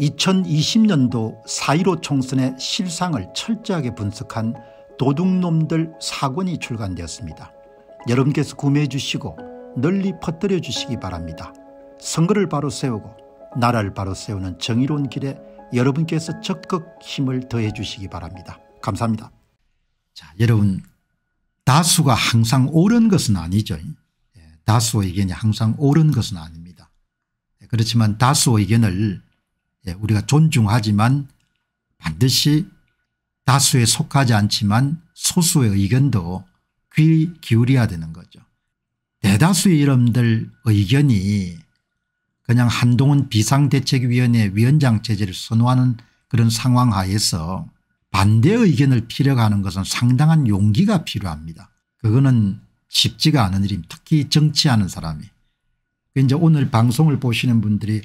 2020년도 4.15 총선의 실상을 철저하게 분석한 도둑놈들 사권이 출간되었습니다. 여러분께서 구매해 주시고 널리 퍼뜨려 주시기 바랍니다. 선거를 바로 세우고 나라를 바로 세우는 정의로운 길에 여러분께서 적극 힘을 더해 주시기 바랍니다. 감사합니다. 자, 여러분 다수가 항상 옳은 것은 아니죠. 예, 다수의 견이 항상 옳은 것은 아닙니다. 예, 그렇지만 다수의 견을 예, 우리가 존중하지만 반드시 다수에 속하지 않지만 소수의 의견도 귀 기울여야 되는 거죠. 대다수의 이름들 의견이 그냥 한동훈 비상대책위원회 위원장 체제를 선호하는 그런 상황 하에서 반대 의견을 피력하는 것은 상당한 용기가 필요합니다. 그거는 쉽지가 않은 일입 특히 정치하는 사람이. 그 이제 오늘 방송을 보시는 분들이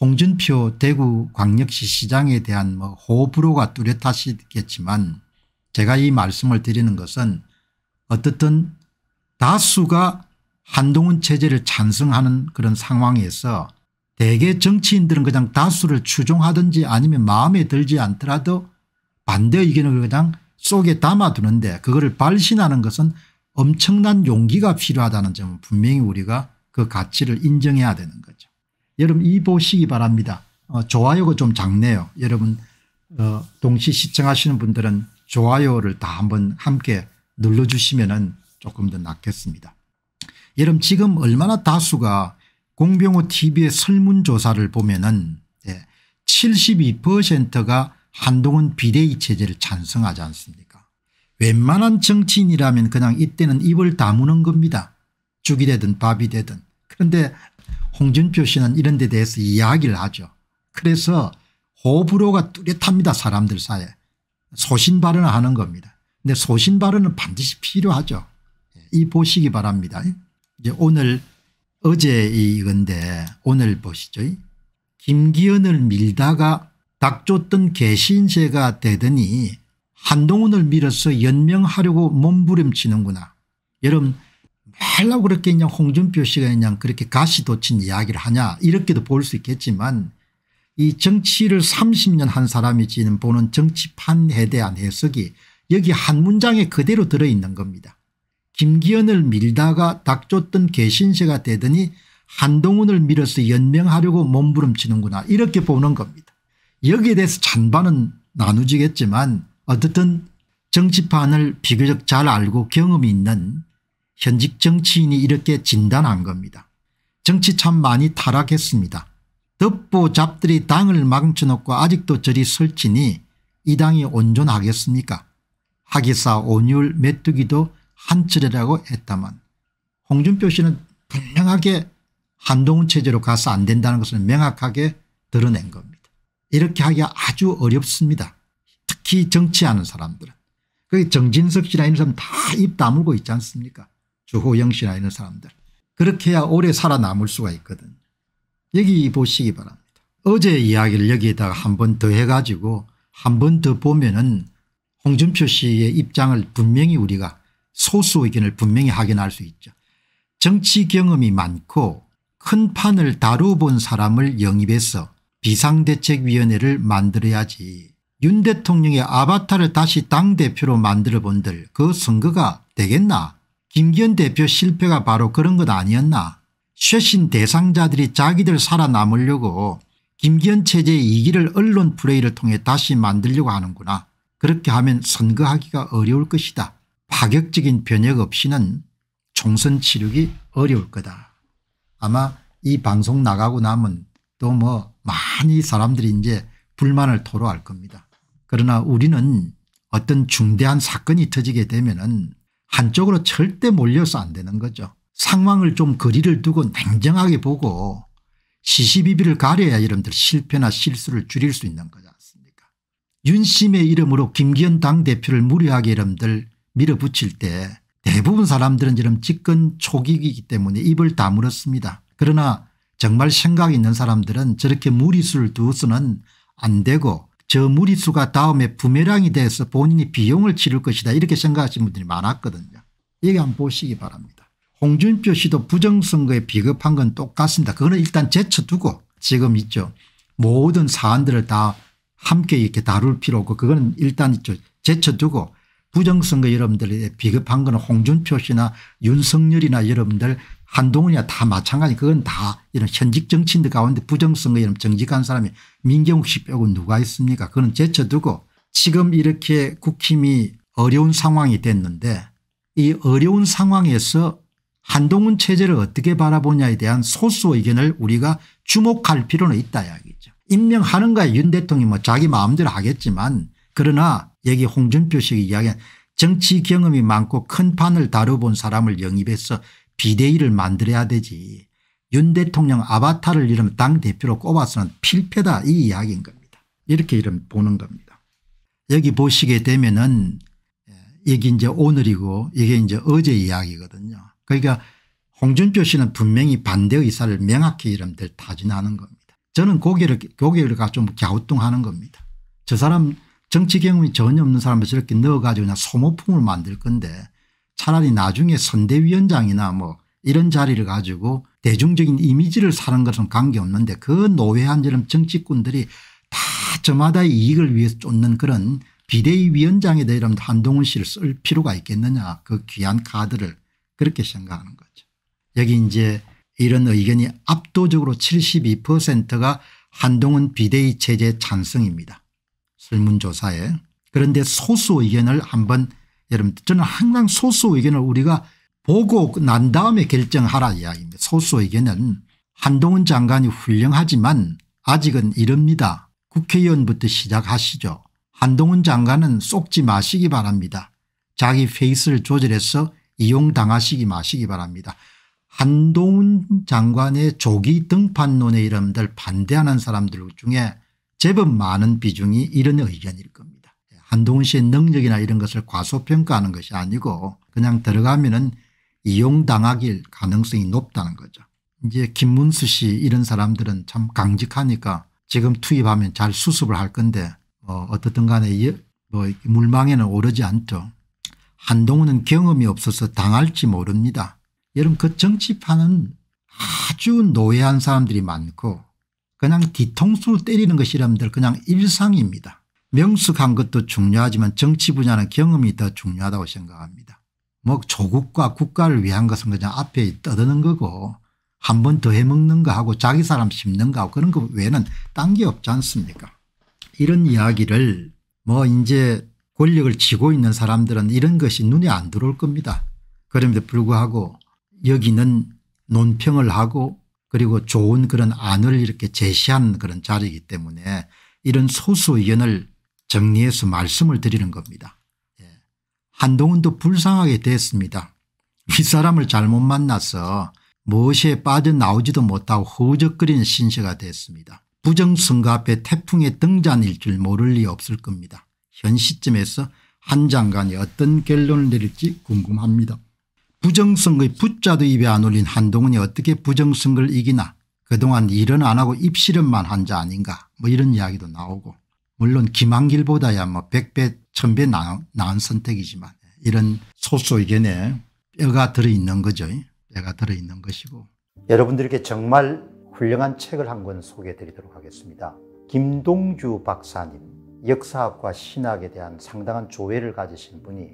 홍준표 대구광역시 시장에 대한 뭐 호불호가 뚜렷하시겠지만 제가 이 말씀을 드리는 것은 어떻든 다수가 한동훈 체제를 찬성하는 그런 상황에서 대개 정치인들은 그냥 다수를 추종하든지 아니면 마음에 들지 않더라도 반대 의견을 그냥 속에 담아두는데 그거를 발신하는 것은 엄청난 용기가 필요하다는 점은 분명히 우리가 그 가치를 인정해야 되는 거죠. 여러분 이 보시기 바랍니다. 어, 좋아요가 좀 작네요. 여러분 어, 동시 시청하시는 분들은 좋아요를 다 한번 함께 눌러주시면 은 조금 더 낫겠습니다. 여러분 지금 얼마나 다수가 공병호 tv의 설문조사를 보면 은 네, 72%가 한동훈 비대위 체제를 찬성하지 않습니까 웬만한 정치인이라면 그냥 이때는 입을 다무는 겁니다. 죽이 되든 밥이 되든 그런데 홍준표 씨는 이런 데 대해서 이야기를 하죠. 그래서 호불호가 뚜렷합니다 사람들 사이에 소신 발언을 하는 겁니다. 근데 소신 발언은 반드시 필요하죠. 이 보시기 바랍니다. 이제 오늘 어제 이건데 오늘 보시죠. 김기현을 밀다가 닥쳤던 개신세가 되더니 한동훈을 밀어서 연명하려고 몸부림치는구나. 여러분 말라고 그렇게 그냥 홍준표 씨가 그냥 그렇게 가시돋친 이야기를 하냐 이렇게도 볼 수 있겠지만 이 정치를 30년 한 사람이 지는 보는 정치판에 대한 해석이 여기 한 문장에 그대로 들어있는 겁니다. 김기현을 밀다가 닥쳤던 개신세가 되더니 한동훈을 밀어서 연명하려고 몸부림치는구나 이렇게 보는 겁니다. 여기에 대해서 찬반은 나누지겠지만 어쨌든 정치판을 비교적 잘 알고 경험이 있는 현직 정치인이 이렇게 진단한 겁니다. 정치 참 많이 타락했습니다. 덮보 잡들이 당을 망쳐놓고 아직도 저리 설치니 이 당이 온전하겠습니까 하기사 온율 메뚜기도 한철이라고 했다만 홍준표 씨는 분명하게 한동훈 체제로 가서 안 된다는 것을 명확하게 드러낸 겁니다. 이렇게 하기가 아주 어렵습니다. 특히 정치하는 사람들은. 그 정진석 씨라는 사람 다 입 다물고 있지 않습니까 주호영신아 그 이런 사람들. 그렇게 해야 오래 살아남을 수가 있거든. 여기 보시기 바랍니다. 어제 이야기를 여기에다가 한 번 더 해가지고 한 번 더 보면은 홍준표 씨의 입장을 분명히 우리가 소수 의견을 분명히 확인할 수 있죠. 정치 경험이 많고 큰 판을 다뤄본 사람을 영입해서 비상대책위원회를 만들어야지 윤 대통령의 아바타를 다시 당대표로 만들어 본들 그 선거가 되겠나 김기현 대표 실패가 바로 그런 것 아니었나 쇄신 대상자들이 자기들 살아남으려고 김기현 체제의 이기를 언론 플레이를 통해 다시 만들려고 하는구나. 그렇게 하면 선거하기가 어려울 것이다. 파격적인 변혁 없이는 총선 치르기 어려울 거다. 아마 이 방송 나가고 나면 또 뭐 많이 사람들이 이제 불만을 토로할 겁니다. 그러나 우리는 어떤 중대한 사건이 터지게 되면 은 한쪽으로 절대 몰려서 안 되는 거죠. 상황을 좀 거리를 두고 냉정하게 보고 시시비비를 가려야 여러분들 실패나 실수를 줄일 수 있는 거지 않습니까 윤심의 이름으로 김기현 당대표를 무리하게 여러분들 밀어붙일 때 대부분 사람들은 지금 집권 초기이기 때문에 입을 다물었습니다. 그러나 정말 생각 이 있는 사람들은 저렇게 무리수를 두어서는 안 되고 저 무리수가 다음에 부메랑이 돼서 본인이 비용을 치를 것이다 이렇게 생각하시는 분들이 많았거든요. 여기 한번 보시기 바랍니다. 홍준표 씨도 부정선거에 비겁한 건 똑같습니다. 그거는 일단 제쳐두고 지금 있죠. 모든 사안들을 다 함께 이렇게 다룰 필요 없고 그거는 일단 있죠. 제쳐두고 부정선거 여러분들의 비겁한 건 홍준표 씨나 윤석열이나 여러분들 한동훈이야 다 마찬가지 그건 다 이런 현직 정치인들 가운데 부정선거 이런 정직한 사람이 민경욱 씨 빼고 누가 있습니까 그건 제쳐두고 지금 이렇게 국힘이 어려운 상황이 됐는데 이 어려운 상황에서 한동훈 체제를 어떻게 바라보냐에 대한 소수 의견을 우리가 주목할 필요는 있다 이야기죠. 임명하는 가야윤 대통령이 뭐 자기 마음대로 하겠지만 그러나 여기 홍준표 씨가 이야기한 정치 경험이 많고 큰 판을 다뤄본 사람을 영입해서 비대위를 만들어야 되지 윤 대통령 아바타를 이름 당대표로 꼽아서는 필패다 이 이야기인 겁니다. 이렇게 이름 보는 겁니다. 여기 보시게 되면은 예, 이게 이제 오늘이고 이게 이제 어제 이야기거든요. 그러니까 홍준표 씨는 분명히 반대 의사를 명확히 이름들 타진하는 겁니다. 저는 고개를 고개가 좀 갸우뚱하는 겁니다. 저 사람 정치 경험이 전혀 없는 사람을 저렇게 넣어가지고 그냥 소모품을 만들 건데 차라리 나중에 선대위원장이나 뭐 이런 자리를 가지고 대중적인 이미지를 사는 것은 관계없는데 그 노회한 이런 정치꾼들이 다 저마다의 이익을 위해서 쫓는 그런 비대위 위원장에 대해 이런 한동훈 씨를 쓸 필요가 있겠느냐 그 귀한 카드를 그렇게 생각하는 거죠. 여기 이제 이런 의견이 압도적으로 72%가 한동훈 비대위 체제 찬성입니다. 설문조사에. 그런데 소수 의견을 한번 여러분 저는 항상 소수 의견을 우리가 보고 난 다음에 결정하라 이야기입니다. 소수 의견은 한동훈 장관이 훌륭하지만 아직은 이릅니다. 국회의원부터 시작하시죠. 한동훈 장관은 쏙지 마시기 바랍니다. 자기 페이스를 조절해서 이용당하시기 마시기 바랍니다. 한동훈 장관의 조기 등판론의 이름들 반대하는 사람들 중에 제법 많은 비중이 이런 의견일 겁니다. 한동훈 씨의 능력이나 이런 것을 과소평가하는 것이 아니고 그냥 들어가면 은 이용당하길 가능성이 높다는 거죠. 이제 김문수 씨 이런 사람들은 참 강직하니까 지금 투입하면 잘 수습을 할 건데 뭐 어떻든 간에 뭐 물망에는 오르지 않죠. 한동훈은 경험이 없어서 당할지 모릅니다. 여러분 그 정치판은 아주 노예한 사람들이 많고 그냥 뒤통수로 때리는 것이라면 그냥 일상입니다. 명숙한 것도 중요하지만 정치 분야는 경험이 더 중요하다고 생각합니다. 뭐 조국과 국가를 위한 것은 그냥 앞에 떠드는 거고 한 번 더 해먹는 거하고 자기 사람 심는 거하고 그런 거 외에는 딴 게 없지 않습니까 이런 이야기를 뭐 이제 권력을 쥐고 있는 사람들은 이런 것이 눈에 안 들어올 겁니다. 그럼에도 불구하고 여기는 논평을 하고 그리고 좋은 그런 안을 이렇게 제시한 그런 자리이기 때문에 이런 소수 의견을 정리해서 말씀을 드리는 겁니다. 예. 한동훈도 불쌍하게 됐습니다. 이 사람을 잘못 만나서 무엇에 빠져나오지도 못하고 허우적거리는 신세가 됐습니다. 부정선거 앞에 태풍의 등잔일 줄 모를 리 없을 겁니다. 현 시점에서 한 장관이 어떤 결론을 내릴지 궁금합니다. 부정선거의 붓자도 입에 안 올린 한동훈이 어떻게 부정선거를 이기나 그동안 일은 안 하고 입시름만 한 자 아닌가 뭐 이런 이야기도 나오고 물론 김한길보다야 뭐 100배 1000배 나은, 나은 선택이지만 이런 소수 의견에 뼈가 들어있는 거죠. 뼈가 들어있는 것이고. 여러분들에 정말 훌륭한 책을 한 권 소개해 드리도록 하겠습니다. 김동주 박사님 역사학과 신학에 대한 상당한 조회를 가지신 분이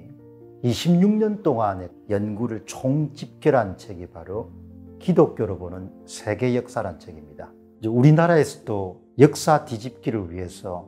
26년 동안의 연구를 총집결한 책이 바로 기독교로 보는 세계 역사란 책입니다. 우리나라에서도 역사 뒤집기를 위해서